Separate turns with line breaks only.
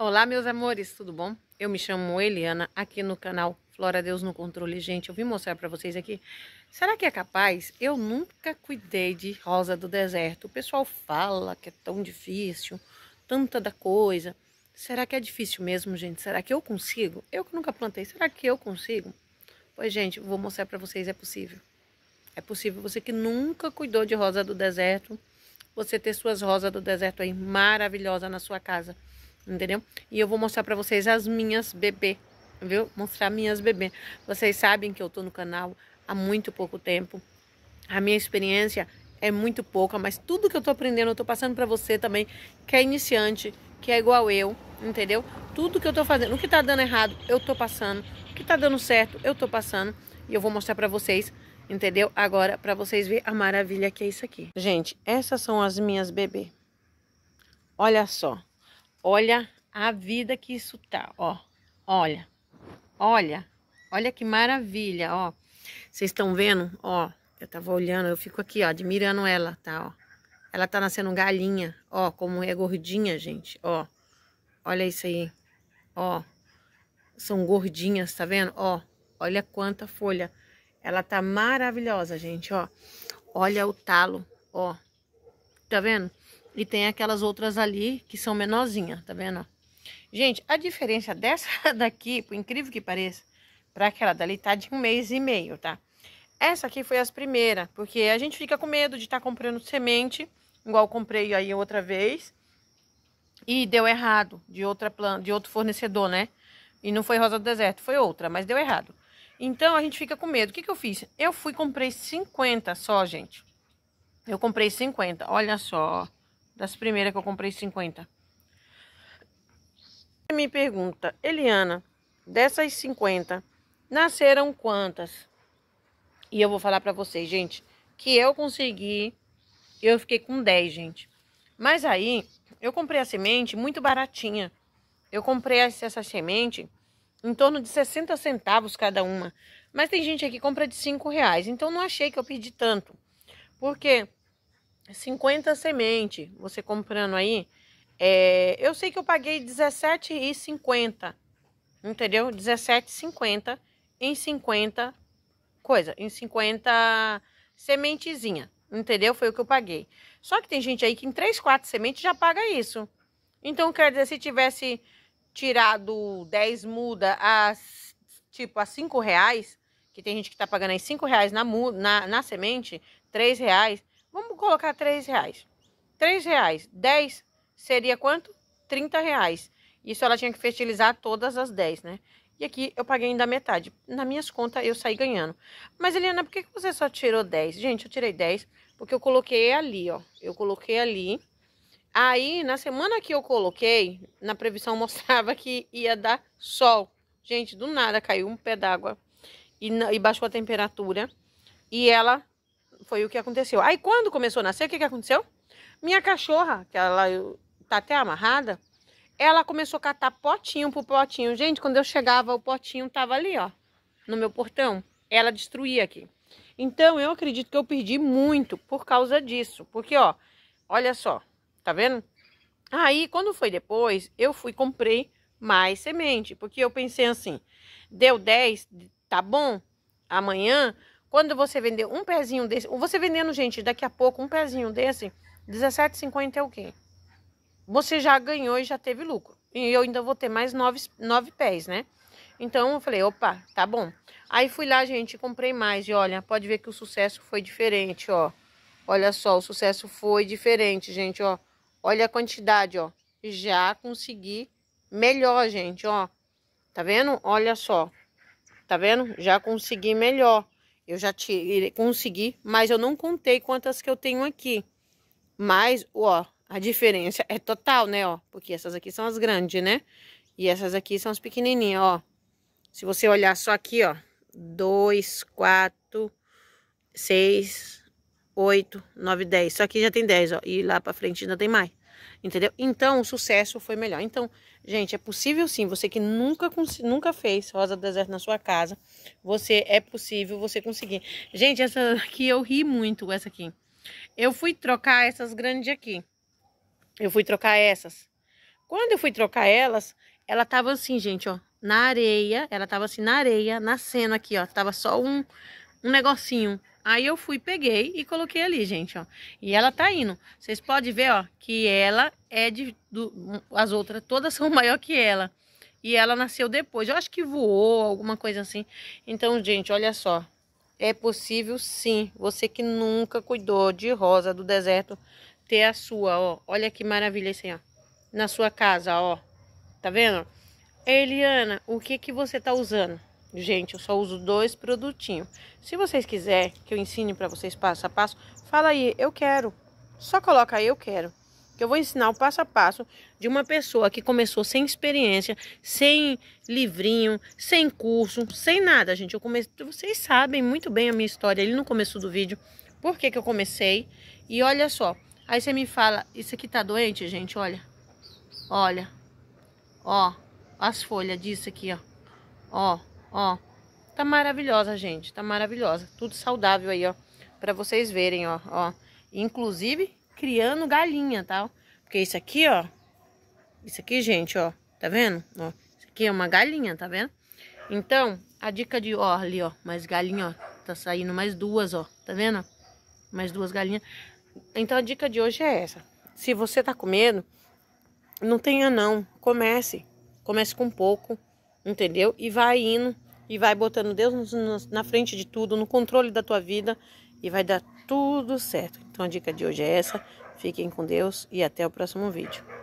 Olá, meus amores, tudo bom? Eu me chamo Eliana, aqui no canal Flora Deus no Controle. Gente, eu vim mostrar para vocês aqui. Será que é capaz? Eu nunca cuidei de rosa do deserto. O pessoal fala que é tão difícil, tanta da coisa. Será que é difícil mesmo, gente? Será que eu consigo? Eu que nunca plantei, será que eu consigo? Pois, gente, vou mostrar para vocês, é possível. É possível. Você que nunca cuidou de rosa do deserto, você ter suas rosas do deserto aí maravilhosa na sua casa entendeu? E eu vou mostrar pra vocês as minhas bebê, viu? Mostrar minhas bebê. Vocês sabem que eu tô no canal há muito pouco tempo. A minha experiência é muito pouca, mas tudo que eu tô aprendendo eu tô passando pra você também, que é iniciante, que é igual eu, entendeu? Tudo que eu tô fazendo, o que tá dando errado, eu tô passando. O que tá dando certo, eu tô passando. E eu vou mostrar pra vocês, entendeu? Agora, pra vocês verem a maravilha que é isso aqui. Gente, essas são as minhas bebê. Olha só. Olha a vida que isso tá, ó. Olha. Olha. Olha que maravilha, ó. Vocês estão vendo? Ó, eu tava olhando, eu fico aqui, ó, admirando ela, tá, ó. Ela tá nascendo galinha, ó, como é gordinha, gente, ó. Olha isso aí, ó. São gordinhas, tá vendo? Ó, olha quanta folha. Ela tá maravilhosa, gente, ó. Olha o talo, ó. Tá vendo? E tem aquelas outras ali que são menorzinhas, tá vendo? Gente, a diferença dessa daqui, por incrível que pareça, para aquela dali tá de um mês e meio, tá? Essa aqui foi as primeiras, porque a gente fica com medo de estar tá comprando semente, igual comprei aí outra vez, e deu errado de outra planta, de outro fornecedor, né? E não foi Rosa do Deserto, foi outra, mas deu errado. Então a gente fica com medo. O que, que eu fiz? Eu fui comprei 50 só, gente. Eu comprei 50, olha só. Das primeiras que eu comprei 50. Me pergunta, Eliana, dessas 50, nasceram quantas? E eu vou falar para vocês, gente, que eu consegui, eu fiquei com 10, gente. Mas aí, eu comprei a semente muito baratinha. Eu comprei essa semente em torno de 60 centavos cada uma. Mas tem gente aqui que compra de 5 reais. Então não achei que eu perdi tanto. Porque 50 semente, você comprando aí, é, eu sei que eu paguei R$17,50, entendeu? R$17,50 em 50 coisa, em 50 sementezinha, entendeu? Foi o que eu paguei. Só que tem gente aí que em 3, 4 sementes já paga isso. Então, quer dizer, se tivesse tirado 10 muda a, tipo, a 5 reais, que tem gente que tá pagando aí 5 reais na, na, na semente, 3 reais, Vamos colocar três reais. Três reais. Dez seria quanto? Trinta reais. Isso ela tinha que fertilizar todas as dez, né? E aqui eu paguei ainda metade. Nas minhas contas eu saí ganhando. Mas, Eliana, por que você só tirou 10? Gente, eu tirei 10 porque eu coloquei ali, ó. Eu coloquei ali. Aí, na semana que eu coloquei, na previsão mostrava que ia dar sol. Gente, do nada caiu um pé d'água e, e baixou a temperatura. E ela foi o que aconteceu. Aí quando começou a nascer, o que, que aconteceu? Minha cachorra, que ela tá até amarrada, ela começou a catar potinho por potinho. Gente, quando eu chegava, o potinho tava ali, ó, no meu portão. Ela destruía aqui. Então, eu acredito que eu perdi muito por causa disso. Porque, ó, olha só, tá vendo? Aí, quando foi depois, eu fui comprei mais semente. Porque eu pensei assim, deu 10, tá bom, amanhã quando você vender um pezinho desse, ou você vendendo, gente, daqui a pouco um pezinho desse, 17,50 é o quê? Você já ganhou e já teve lucro. E eu ainda vou ter mais nove, nove pés, né? Então eu falei, opa, tá bom. Aí fui lá, gente, comprei mais. E olha, pode ver que o sucesso foi diferente, ó. Olha só, o sucesso foi diferente, gente, ó. Olha a quantidade, ó. Já consegui melhor, gente, ó. Tá vendo? Olha só. Tá vendo? Já consegui melhor. Eu já tirei, consegui, mas eu não contei quantas que eu tenho aqui. Mas, ó, a diferença é total, né, ó. Porque essas aqui são as grandes, né? E essas aqui são as pequenininhas, ó. Se você olhar só aqui, ó. Dois, quatro, seis, oito, nove, dez. Só aqui já tem dez, ó. E lá pra frente ainda tem mais entendeu? Então, o sucesso foi melhor. Então, gente, é possível sim, você que nunca, nunca fez rosa do deserto na sua casa, você é possível você conseguir. Gente, essa aqui eu ri muito, essa aqui. Eu fui trocar essas grandes aqui. Eu fui trocar essas. Quando eu fui trocar elas, ela tava assim, gente, ó, na areia, ela tava assim na areia, nascendo aqui, ó, tava só um um negocinho. Aí eu fui, peguei e coloquei ali, gente, ó. E ela tá indo. Vocês podem ver, ó, que ela é de... Do, as outras todas são maior que ela. E ela nasceu depois. Eu acho que voou, alguma coisa assim. Então, gente, olha só. É possível, sim, você que nunca cuidou de rosa do deserto, ter a sua, ó. Olha que maravilha isso assim, ó. Na sua casa, ó. Tá vendo? Eliana, o que que você tá usando? Gente, eu só uso dois produtinhos. Se vocês quiserem que eu ensine para vocês passo a passo, fala aí, eu quero. Só coloca aí, eu quero. Que eu vou ensinar o passo a passo de uma pessoa que começou sem experiência, sem livrinho, sem curso, sem nada, gente. Eu comecei, vocês sabem muito bem a minha história ali no começo do vídeo, por que que eu comecei. E olha só, aí você me fala, isso aqui tá doente, gente, olha. Olha. Ó, as folhas disso aqui, ó. Ó, Ó, tá maravilhosa, gente. Tá maravilhosa. Tudo saudável aí, ó. Pra vocês verem, ó. ó. Inclusive, criando galinha, tá? Porque isso aqui, ó. Isso aqui, gente, ó. Tá vendo? Ó. Isso aqui é uma galinha, tá vendo? Então, a dica de, ó, ali, ó. Mais galinha, ó. Tá saindo mais duas, ó. Tá vendo? Mais duas galinhas. Então, a dica de hoje é essa. Se você tá com medo, não tenha não. Comece. Comece com pouco entendeu? E vai indo e vai botando Deus na frente de tudo, no controle da tua vida e vai dar tudo certo. Então a dica de hoje é essa. Fiquem com Deus e até o próximo vídeo.